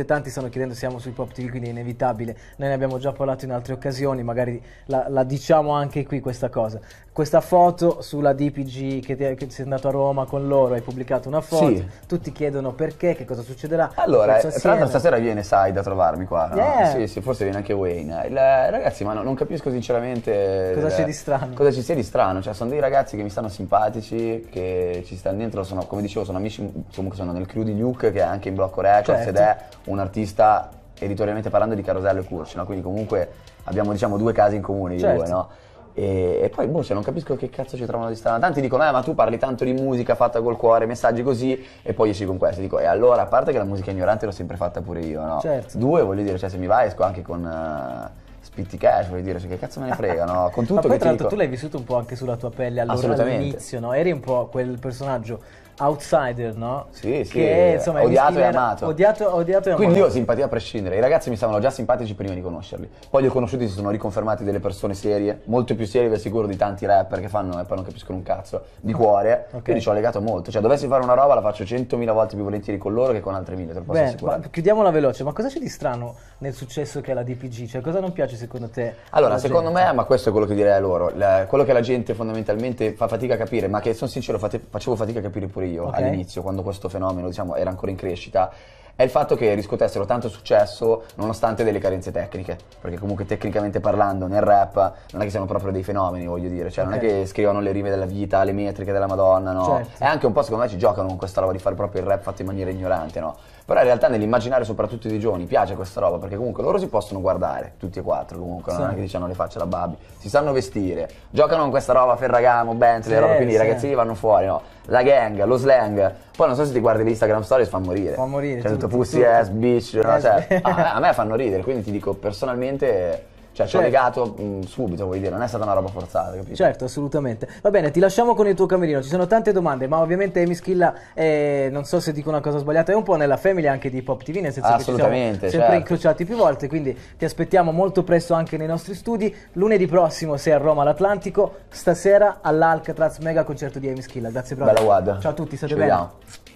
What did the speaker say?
se tanti stanno chiedendo siamo sui Pop TV, quindi è inevitabile. Noi ne abbiamo già parlato in altre occasioni, magari la, la diciamo anche qui questa cosa. Questa foto sulla DPG che, ti, che sei andato a Roma con loro, hai pubblicato una foto, sì. tutti chiedono perché, che cosa succederà. Allora, tra l'altro stasera viene Said a trovarmi qua. No? Yeah. Sì, sì, forse viene anche Wayne. Il, ragazzi, ma no, non capisco sinceramente... Cosa il, c'è di strano? Cosa ci sia di strano? Cioè, sono dei ragazzi che mi stanno simpatici, che ci stanno dentro, sono, come dicevo, sono amici, comunque sono nel crew di Luke, che è anche in blocco records certo. ed è un artista editorialmente parlando di Carosello e Curci, no? quindi comunque abbiamo diciamo due casi in comune, certo. due, no? E, e, poi, boh, se non capisco che cazzo ci trovano di strano. Tanti dicono, eh, ma tu parli tanto di musica fatta col cuore, messaggi così, e poi esci con questo. Dico, e allora, a parte che la musica ignorante l'ho sempre fatta pure io, no? Certo. Due, voglio dire, cioè, se mi vai esco anche con... Uh, eh, Spitti cash, voglio dire, cioè, che cazzo me ne frega, no? Con tutto Ma poi, che tra l'altro, dico... tu l'hai vissuto un po' anche sulla tua pelle allora all'inizio, no? Eri un po' quel personaggio outsider, no? Sì, sì. Che, insomma, odiato e amato. Odiato, odiato e amato. Quindi io ho simpatia a prescindere. I ragazzi mi stavano già simpatici prima di conoscerli. Poi li ho conosciuti si sono riconfermati delle persone serie, molto più serie, vi assicuro, di tanti rapper che fanno e eh, poi non capiscono un cazzo, di cuore. Okay. Quindi ci ho legato molto. Cioè, dovessi fare una roba la faccio 100.000 volte più volentieri con loro che con altre mille, te lo posso Beh, assicurare. Ma chiudiamola veloce, ma cosa c'è di strano nel successo che è la DPG? Cioè, cosa non piace secondo te? Allora, secondo gente? me, ma questo è quello che direi a loro, la, quello che la gente fondamentalmente fa fatica a capire, ma che sono sincero, fate, facevo fatica a capire pure io io okay. all'inizio, quando questo fenomeno diciamo, era ancora in crescita, è il fatto che riscuotessero tanto successo nonostante delle carenze tecniche, perché comunque tecnicamente parlando nel rap non è che siano proprio dei fenomeni, voglio dire, cioè non è che scrivono le rime della vita, le metriche della Madonna, no. Certo. E anche un po' secondo me ci giocano con questa roba di fare proprio il rap fatto in maniera ignorante, no. Però in realtà nell'immaginare soprattutto dei giovani piace questa roba, perché comunque loro si possono guardare, tutti e quattro comunque, sì. non è che diciamo le facce da Babi. si sanno vestire, giocano con questa roba Ferragamo, Bentley, eh, sì, roba, quindi sì. i ragazzini vanno fuori, no. La gang, lo slang, poi non so se ti guardi l'Instagram Stories fa morire. Fa morire. Cioè, tutto pussy ass bitch, no? cioè, a, me fanno ridere, quindi ti dico personalmente... Cioè, certo. ci ho certo. legato mh, mm, subito, vuol dire, non è stata una roba forzata, capito? Certo, assolutamente. Va bene, ti lasciamo con il tuo camerino. Ci sono tante domande, ma ovviamente Amy Schilla, è, eh, non so se dico una cosa sbagliata, è un po' nella famiglia anche di Pop TV, nel senso che ci siamo sempre certo. incrociati più volte, quindi ti aspettiamo molto presto anche nei nostri studi. Lunedì prossimo sei a Roma all'Atlantico, stasera all'Alcatraz Mega Concerto di Amy Schilla. Grazie, bravo. Bella Wad. Ciao a tutti, state ci bene? Vediamo.